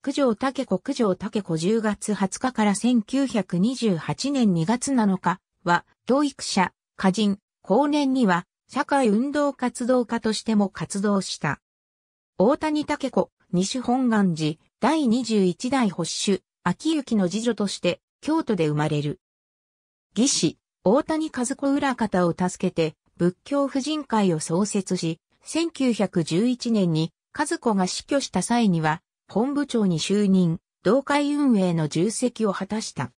九条竹子九条竹子10月20日から1928年2月7日は、教育者、歌人、後年には、社会運動活動家としても活動した。大谷竹子、西本願寺、第21代保守、秋雪の次女として、京都で生まれる。義士、大谷和子裏方を助けて、仏教婦人会を創設し、1911年に和子が死去した際には、本部長に就任、同会運営の重責を果たした。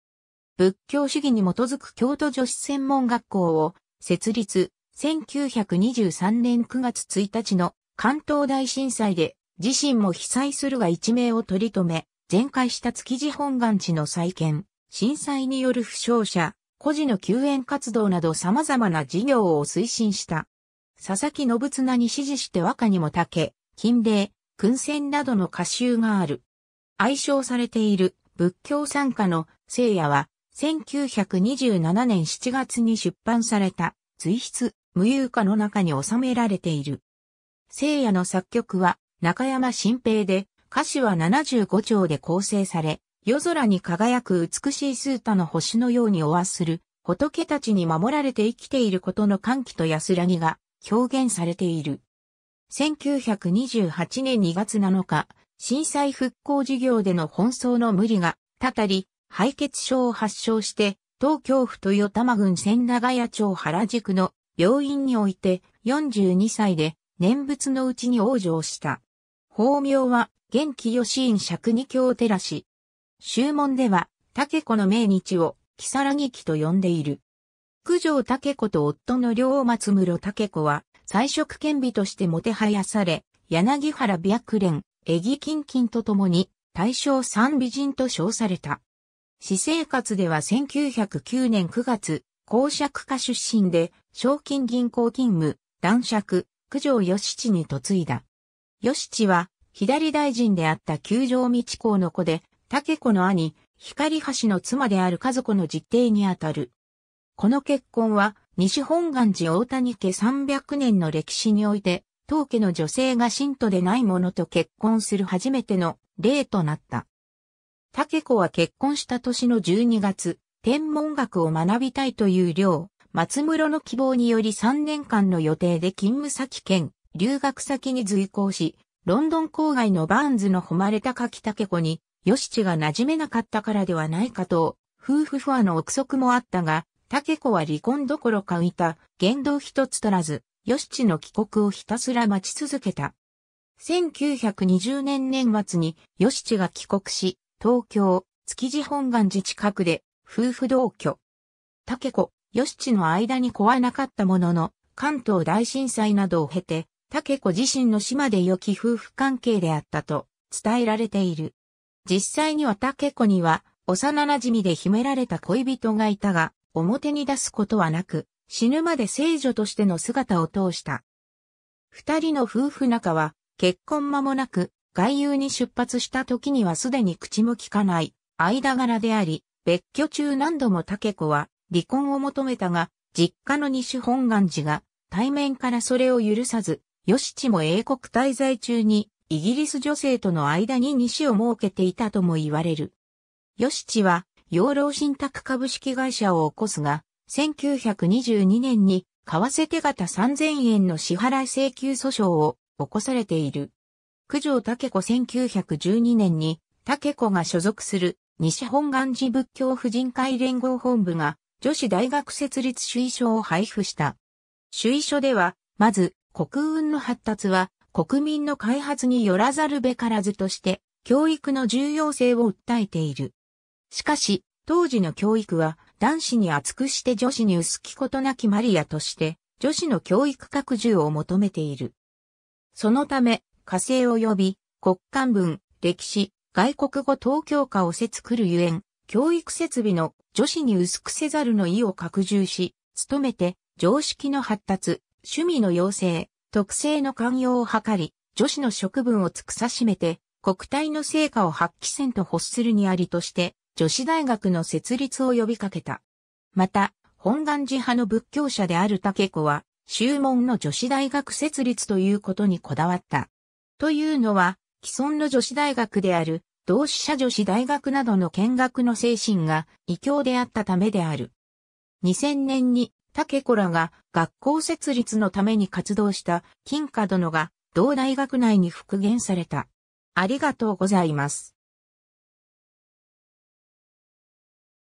仏教主義に基づく京都女子専門学校を設立、1923年9月1日の関東大震災で自身も被災するが一命を取り留め、全壊した築地本願地の再建、震災による負傷者、孤児の救援活動など様々な事業を推進した。佐々木信綱に指示して和歌にもたけ、近令。燻船などの歌集がある。愛称されている仏教参加の聖夜は、1927年7月に出版された随筆無憂歌の中に収められている。聖夜の作曲は中山新平で、歌詞は75丁で構成され、夜空に輝く美しいスータの星のようにおわする仏たちに守られて生きていることの歓喜と安らぎが表現されている。1928年2月7日、震災復興事業での奔走の無理が、たたり、敗血症を発症して、東京府豊玉郡千長屋町原宿の病院において42歳で念仏のうちに往生した。法名は元気し院釈二教らし、宗門では、竹子の命日を、木更木と呼んでいる。九条武子と夫の両松室武子は、才色兼備としてもてはやされ、柳原白蓮、江木金金と共に、大正三美人と称された。私生活では1909年9月、公爵家出身で、賞金銀行勤務、男爵、九条義父に嫁いだ。義父は、左大臣であった九条道公の子で、竹子の兄、光橋の妻である和子の実弟にあたる。この結婚は、西本願寺大谷家300年の歴史において、当家の女性が信徒でない者と結婚する初めての例となった。竹子は結婚した年の12月、天文学を学びたいという寮、松室の希望により3年間の予定で勤務先兼留学先に随行し、ロンドン郊外のバーンズの誉れた柿竹子に、吉地が馴染めなかったからではないかと、夫婦不和の憶測もあったが、竹子は離婚どころか浮いた言動一つ取らず、吉地の帰国をひたすら待ち続けた。1920年年末に吉地が帰国し、東京、築地本願寺近くで夫婦同居。竹子、吉地の間に子はなかったものの、関東大震災などを経て、竹子自身の島で良き夫婦関係であったと伝えられている。実際には竹子には幼馴染で秘められた恋人がいたが、表に出すことはなく、死ぬまで聖女としての姿を通した。二人の夫婦仲は、結婚間もなく、外遊に出発した時にはすでに口も聞かない、間柄であり、別居中何度も竹子は、離婚を求めたが、実家の西本願寺が、対面からそれを許さず、吉地も英国滞在中に、イギリス女性との間に西を設けていたとも言われる。吉地は、養老信託株式会社を起こすが、1922年に為替手形3000円の支払い請求訴訟を起こされている。九条武子1912年に武子が所属する西本願寺仏教婦人会連合本部が女子大学設立主意書を配布した。主意書では、まず、国運の発達は国民の開発によらざるべからずとして、教育の重要性を訴えている。しかし、当時の教育は男子に厚くして女子に薄きことなきマリアとして、女子の教育拡充を求めている。そのため、火星及び国間文、歴史、外国語東京化をせつくるゆえん、教育設備の女子に薄くせざるの意を拡充し、努めて常識の発達、趣味の養成、特性の寛容を図り、女子の職分を尽くさしめて、国体の成果を発揮せんと欲するにありとして、女子大学の設立を呼びかけた。また、本願寺派の仏教者である竹子は、宗門の女子大学設立ということにこだわった。というのは、既存の女子大学である、同志社女子大学などの見学の精神が異教であったためである。2000年に、竹子らが学校設立のために活動した金華殿が同大学内に復元された。ありがとうございます。